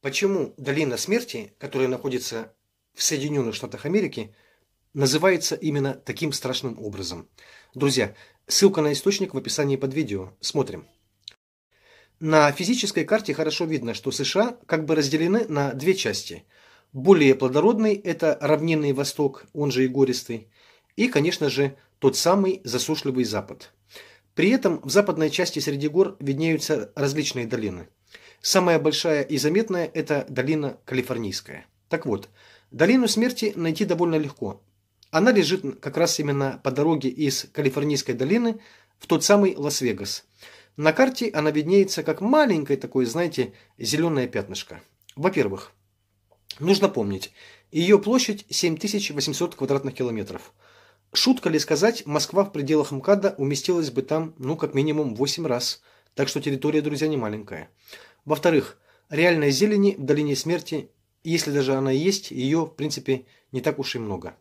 Почему долина смерти, которая находится в Соединенных Штатах Америки, называется именно таким страшным образом? Друзья, ссылка на источник в описании под видео. Смотрим. На физической карте хорошо видно, что США как бы разделены на две части. Более плодородный – это равнинный восток, он же и гористый, и, конечно же, тот самый засушливый запад. При этом в западной части среди гор виднеются различные долины – Самая большая и заметная – это долина Калифорнийская. Так вот, долину смерти найти довольно легко. Она лежит как раз именно по дороге из Калифорнийской долины в тот самый Лас-Вегас. На карте она виднеется как маленькое такое, знаете, зеленое пятнышко. Во-первых, нужно помнить, ее площадь 7800 квадратных километров. Шутка ли сказать, Москва в пределах МКАДа уместилась бы там, ну, как минимум 8 раз. Так что территория, друзья, не маленькая. Во-вторых, реальной зелени в долине смерти, если даже она есть, ее, в принципе, не так уж и много.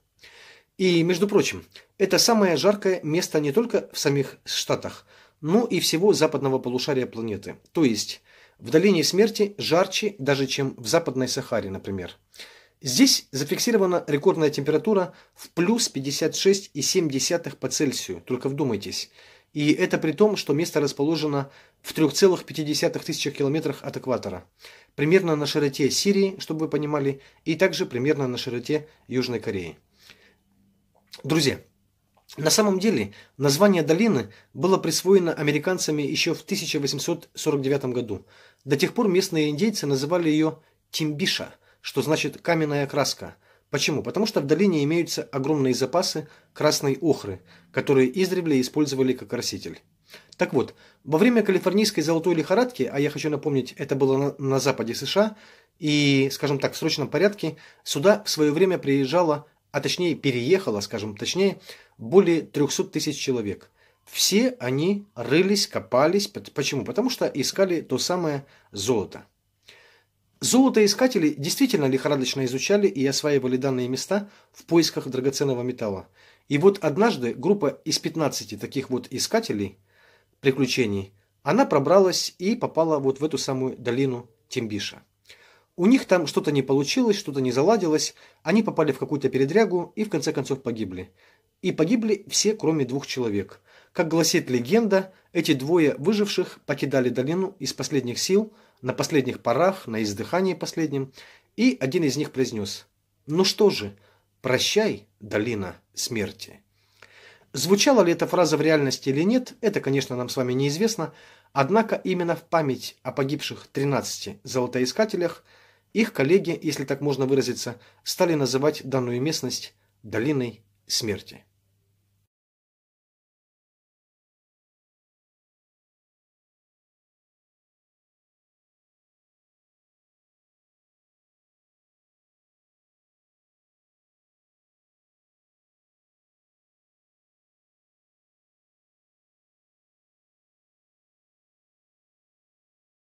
И, между прочим, это самое жаркое место не только в самих Штатах, но и всего западного полушария планеты. То есть, в долине смерти жарче даже, чем в Западной Сахаре, например. Здесь зафиксирована рекордная температура в плюс 56,7 по Цельсию, только вдумайтесь – и это при том, что место расположено в 3,5 тысячах километрах от экватора. Примерно на широте Сирии, чтобы вы понимали, и также примерно на широте Южной Кореи. Друзья, на самом деле название долины было присвоено американцами еще в 1849 году. До тех пор местные индейцы называли ее Тимбиша, что значит «каменная краска», Почему? Потому что в долине имеются огромные запасы красной охры, которые издревле использовали как краситель. Так вот, во время калифорнийской золотой лихорадки, а я хочу напомнить, это было на, на западе США, и, скажем так, в срочном порядке, сюда в свое время приезжало, а точнее переехало, скажем точнее, более 300 тысяч человек. Все они рылись, копались. Почему? Потому что искали то самое золото. Золотоискатели действительно лихорадочно изучали и осваивали данные места в поисках драгоценного металла. И вот однажды группа из 15 таких вот искателей приключений, она пробралась и попала вот в эту самую долину Тимбиша. У них там что-то не получилось, что-то не заладилось, они попали в какую-то передрягу и в конце концов погибли. И погибли все, кроме двух человек. Как гласит легенда, эти двое выживших покидали долину из последних сил, на последних порах, на издыхании последнем, и один из них произнес «Ну что же, прощай, долина смерти». Звучала ли эта фраза в реальности или нет, это, конечно, нам с вами неизвестно, однако именно в память о погибших 13 золотоискателях их коллеги, если так можно выразиться, стали называть данную местность «долиной смерти».